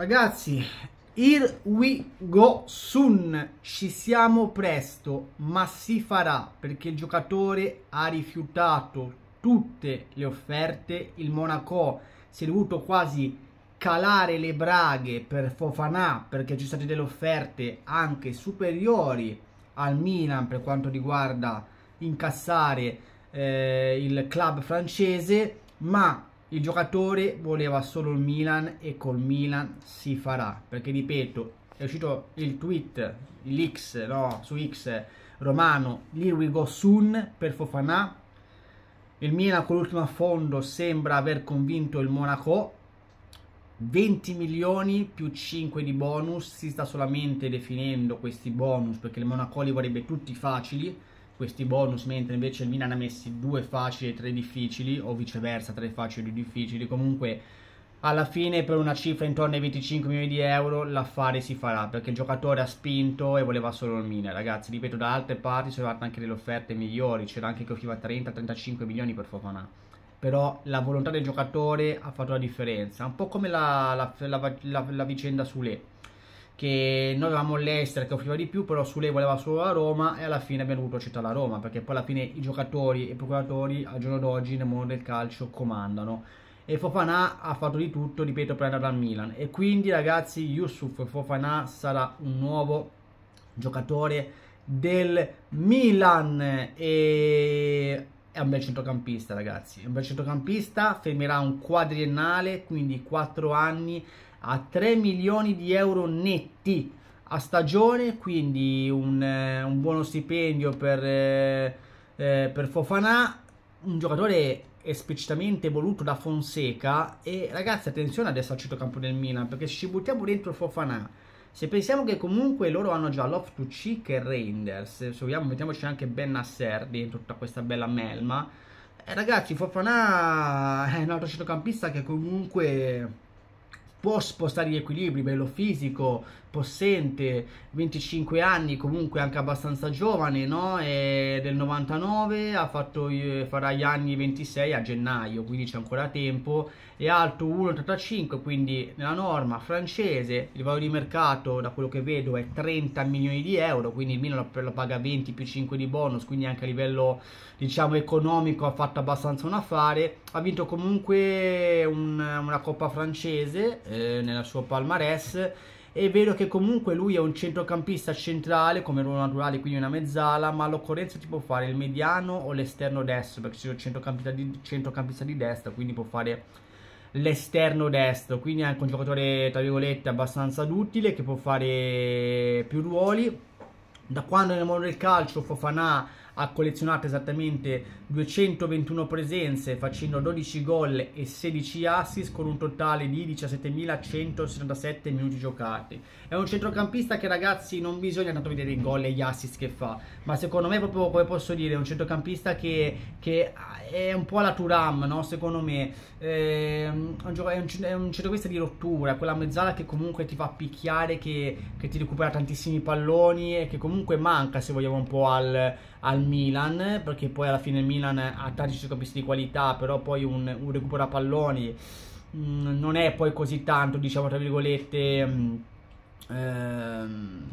Ragazzi, here we go soon, ci siamo presto, ma si farà perché il giocatore ha rifiutato tutte le offerte, il Monaco si è dovuto quasi calare le braghe per Fofanà perché ci sono state delle offerte anche superiori al Milan per quanto riguarda incassare eh, il club francese, ma il giocatore voleva solo il Milan e col Milan si farà, perché ripeto, è uscito il tweet, l'X, no, su X romano, lì we go soon per Fofanà, il Milan con l'ultimo affondo sembra aver convinto il Monaco, 20 milioni più 5 di bonus, si sta solamente definendo questi bonus perché il Monaco li vorrebbe tutti facili, questi bonus, mentre invece il Milan ha messi due facili e tre difficili, o viceversa, tre facili e difficili. Comunque, alla fine, per una cifra intorno ai 25 milioni di euro, l'affare si farà perché il giocatore ha spinto e voleva solo il Milan. Ragazzi, ripeto, da altre parti sono arrivate anche delle offerte migliori, c'era anche che offriva 30-35 milioni per Fofana. Però la volontà del giocatore ha fatto la differenza, un po' come la, la, la, la vicenda su Le che noi avevamo l'Ester che offriva di più, però su lei voleva solo la Roma e alla fine abbiamo dovuto accettare la Roma, perché poi alla fine i giocatori e i procuratori al giorno d'oggi nel mondo del calcio comandano. E Fofana ha fatto di tutto, ripeto, per andare al Milan. E quindi ragazzi, Yusuf Fofana sarà un nuovo giocatore del Milan e è un bel centrocampista ragazzi, è un bel centrocampista, fermerà un quadriennale, quindi 4 anni a 3 milioni di euro netti a stagione, quindi un, eh, un buono stipendio per, eh, eh per Fofanà, un giocatore esplicitamente voluto da Fonseca e ragazzi attenzione ad essere al centrocampo del Milan perché se ci buttiamo dentro Fofanà se pensiamo che comunque loro hanno già to cheek e Reinders se vogliamo mettiamoci anche Ben Nasser dentro tutta questa bella melma eh, ragazzi Fofanà è un altro centrocampista che comunque può spostare gli equilibri, bello fisico, possente, 25 anni, comunque anche abbastanza giovane, no? È del 99, ha fatto, farà gli anni 26 a gennaio, quindi c'è ancora tempo, è alto 1,85, quindi nella norma francese, il valore di mercato da quello che vedo è 30 milioni di euro, quindi il Milan lo paga 20 più 5 di bonus, quindi anche a livello diciamo economico ha fatto abbastanza un affare, ha vinto comunque un, una coppa francese, eh, nella sua palmarès è vero che comunque lui è un centrocampista centrale come ruolo naturale quindi una mezzala ma all'occorrenza ti può fare il mediano o l'esterno destro perché c'è un centrocampista di, centrocampista di destra quindi può fare l'esterno destro quindi è anche un giocatore tra virgolette abbastanza duttile che può fare più ruoli da quando nel mondo del calcio Fofanà ha collezionato esattamente 221 presenze facendo 12 gol e 16 assist con un totale di 17.177 minuti giocati. È un centrocampista che ragazzi non bisogna tanto vedere i gol e gli assist che fa, ma secondo me proprio come posso dire è un centrocampista che, che è un po' alla Turam, no? secondo me ehm, è un, è un, è un centrocampista di rottura, quella mezzala che comunque ti fa picchiare, che, che ti recupera tantissimi palloni e che comunque manca se vogliamo un po' al al Milan, perché poi alla fine il Milan ha tanti centrocampisti di qualità, però poi un, un recupero a palloni mh, mm, non è poi così tanto, diciamo tra virgolette... Mh, mm, ehm,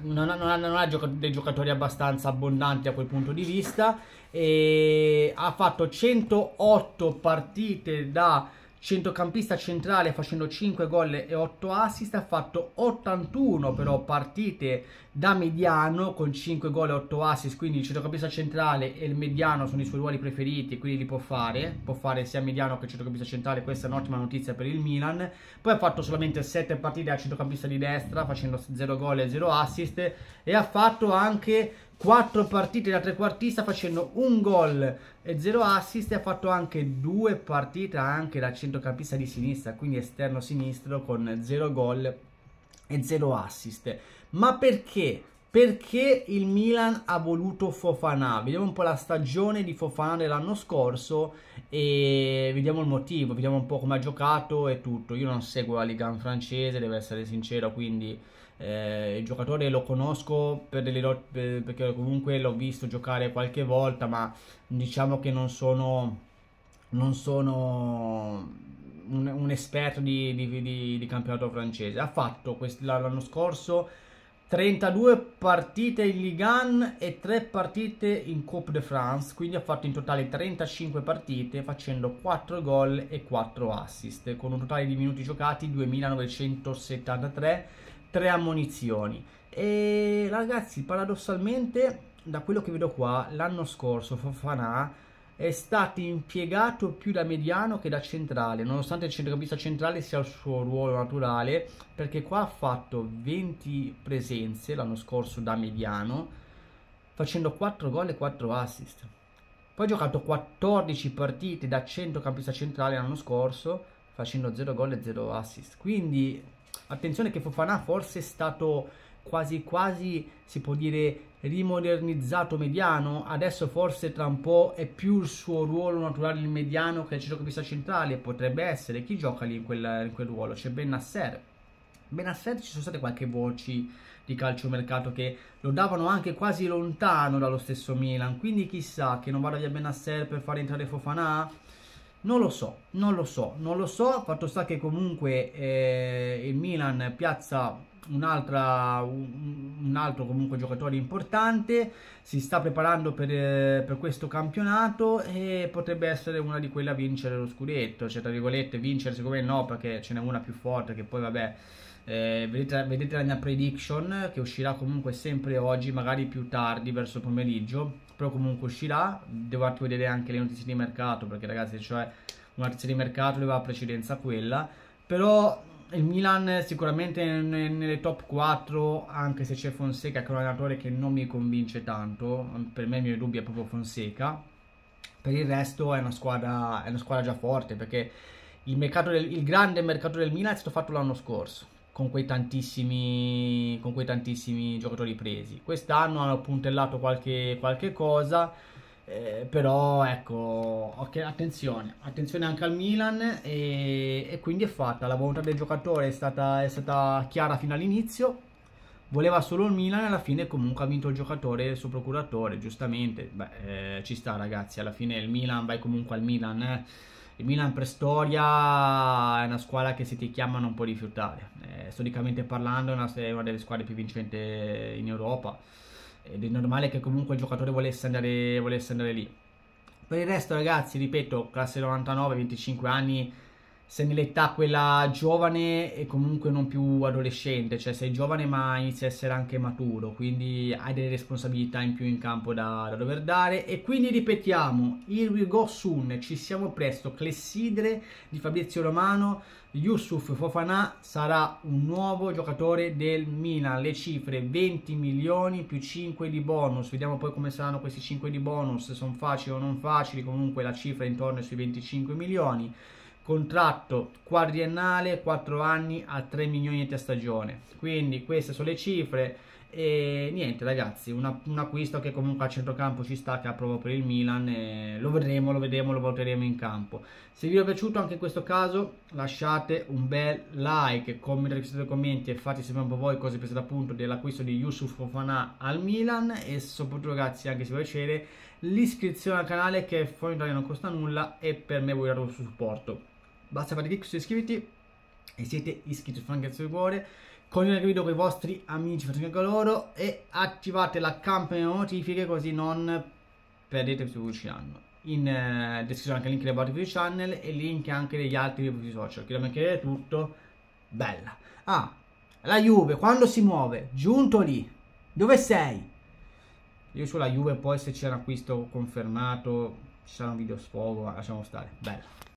non ha, non, non ha, dei giocatori abbastanza abbondanti da quel punto di vista. e ha fatto 108 partite da centrocampista centrale facendo 5 gol e 8 assist, ha fatto 81 però partite da mediano con 5 gol e 8 assist, quindi il centrocampista centrale e il mediano sono i suoi ruoli preferiti, quindi li può fare, può fare sia mediano che centrocampista centrale, questa è un'ottima notizia per il Milan. Poi ha fatto solamente 7 partite da centrocampista di destra facendo 0 gol e 0 assist e ha fatto anche 4 partite da trequartista facendo un gol e 0 assist e ha fatto anche due partite anche da centrocampista di sinistra, quindi esterno sinistro con 0 gol e 0 assist. Ma perché? Perché il Milan ha voluto Fofana? Vediamo un po' la stagione di Fofana dell'anno scorso e vediamo il motivo, vediamo un po' come ha giocato e tutto. Io non seguo la Liga francese, devo essere sincero, quindi eh, il giocatore lo conosco per lot- per, perché comunque l'ho visto giocare qualche volta, ma diciamo che non sono, non sono un, un, esperto di, di, di, di, campionato francese. Ha fatto quest- l'anno scorso 32 partite in Ligue 1 e 3 partite in Coupe de France, quindi ha fatto in totale 35 partite facendo 4 gol e 4 assist, con un totale di minuti giocati 2973 tre ammonizioni. E ragazzi, paradossalmente, da quello che vedo qua, l'anno scorso Fofana è stato impiegato più da mediano che da centrale, nonostante il centrocampista centrale sia il suo ruolo naturale, perché qua ha fatto 20 presenze l'anno scorso da mediano, facendo 4 gol e 4 assist. Poi ha giocato 14 partite da centrocampista centrale l'anno scorso, facendo 0 gol e 0 assist. Quindi attenzione che Fofana forse è stato quasi quasi, si può dire, rimodernizzato mediano, adesso forse tra un po' è più il suo ruolo naturale il mediano che il centrocampista centrale, potrebbe essere, chi gioca lì in quel, in quel ruolo? C'è Benasser. Benasser ci sono state qualche voci di calciomercato che lo davano anche quasi lontano dallo stesso Milan, quindi chissà che non vada via Benasser per far entrare Fofanà? Non lo so, non lo so, non lo so. Fatto sta che comunque eh, il Milan piazza un'altra, un altro comunque giocatore importante, si sta preparando per, eh, per, questo campionato e potrebbe essere una di quelle a vincere lo scudetto, cioè tra virgolette vincere secondo me no perché ce n'è una più forte che poi vabbè eh, vedete, vedete, la mia prediction che uscirà comunque sempre oggi, magari più tardi verso pomeriggio, però comunque uscirà. Devo anche vedere anche le notizie di mercato perché ragazzi, cioè una notizia di mercato doveva precedenza a quella, però il Milan sicuramente nelle top 4, anche se c'è Fonseca che è un allenatore che non mi convince tanto, per me il mio dubbio è proprio Fonseca. Per il resto è una squadra, è una squadra già forte perché il, mercato del, il grande mercato del Milan è stato fatto l'anno scorso con quei tantissimi, con quei tantissimi giocatori presi. Quest'anno hanno puntellato qualche, qualche cosa. Eh, però ecco, okay, attenzione, attenzione anche al Milan e, e, quindi è fatta, la volontà del giocatore è stata, è stata chiara fino all'inizio, voleva solo il Milan e alla fine comunque ha vinto il giocatore e il suo procuratore, giustamente, beh eh, ci sta ragazzi, alla fine il Milan, vai comunque al Milan eh. Il Milan per storia è una squadra che se ti chiama non può rifiutare. Eh, storicamente parlando è una, è una, delle squadre più vincenti in Europa ed è normale che comunque il giocatore volesse andare, volesse andare lì. Per il resto ragazzi, ripeto, classe 99, 25 anni se nell'età quella giovane e comunque non più adolescente, cioè sei giovane ma inizi a essere anche maturo, quindi hai delle responsabilità in più in campo da, da dover dare e quindi ripetiamo, here we go soon, ci siamo presto, Clessidre di Fabrizio Romano, Yusuf Fofana sarà un nuovo giocatore del Milan, le cifre 20 milioni più 5 di bonus, vediamo poi come saranno questi 5 di bonus, se sono facili o non facili, comunque la cifra è intorno ai 25 milioni contratto quadriennale 4 anni a 3 milioni a stagione quindi queste sono le cifre e niente ragazzi una, un acquisto che comunque a centrocampo ci sta che ha proprio per il Milan lo vedremo lo vedremo lo voteremo in campo se vi è piaciuto anche in questo caso lasciate un bel like commentate nei commenti e fate sapere un po' voi cosa pensate appunto dell'acquisto di Yusuf Fofana al Milan e soprattutto ragazzi anche se vi piacere l'iscrizione al canale che fuori non costa nulla e per me voi dare un supporto basta fare clic su iscriviti e siete iscritti, fate anche il cuore condividete il video con i vostri amici, fate loro e attivate la campanella notifiche così non perdete più che ci hanno in eh, descrizione anche il link del vostro video channel e il link anche degli altri video social che chiedere tutto bella ah la Juve quando si muove giunto lì dove sei? io sulla Juve poi se c'è un acquisto confermato ci sarà un video sfogo lasciamo stare bella